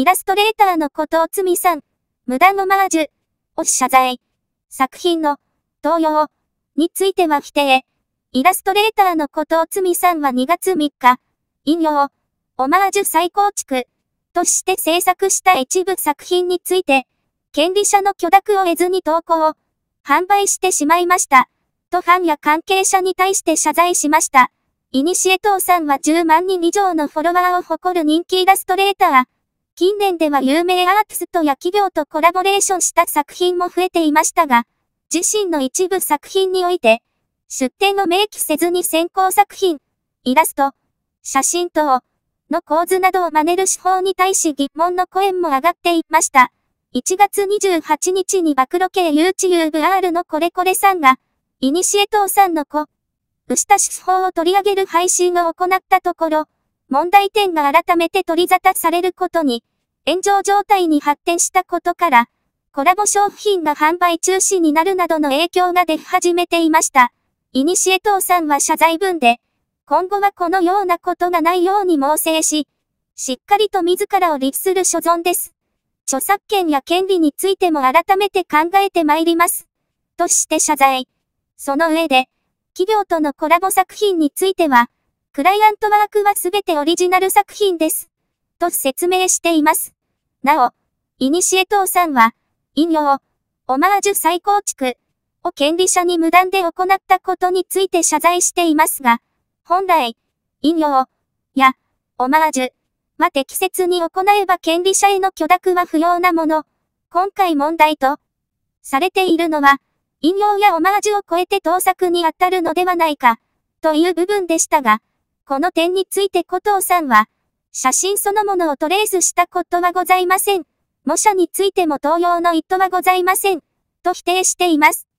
イラストレーターのことつみさん、無駄のマージュ、を謝罪。作品の、同様、については否定。イラストレーターのことつみさんは2月3日、引用、オマージュ再構築、として制作した一部作品について、権利者の許諾を得ずに投稿、販売してしまいました。とファンや関係者に対して謝罪しました。イニシエトさんは10万人以上のフォロワーを誇る人気イラストレーター。近年では有名アーティストや企業とコラボレーションした作品も増えていましたが、自身の一部作品において、出典を明記せずに先行作品、イラスト、写真等、の構図などを真似る手法に対し疑問の声も上がっていました。1月28日に暴露系 YouTuber のこれこれさんが、イニシエトーさんの子、牛田手法を取り上げる配信を行ったところ、問題点が改めて取り沙汰されることに、炎上状態に発展したことから、コラボ商品が販売中止になるなどの影響が出始めていました。イニシエトさんは謝罪文で、今後はこのようなことがないように猛省し、しっかりと自らを律する所存です。著作権や権利についても改めて考えてまいります。として謝罪。その上で、企業とのコラボ作品については、クライアントワークはすべてオリジナル作品です。と説明しています。なお、イニシエトーさんは、引用、オマージュ再構築を権利者に無断で行ったことについて謝罪していますが、本来、引用やオマージュは適切に行えば権利者への許諾は不要なもの。今回問題とされているのは、引用やオマージュを超えて盗作に当たるのではないか、という部分でしたが、この点について古藤さんは、写真そのものをトレースしたことはございません。模写についても同様の意図はございません。と否定しています。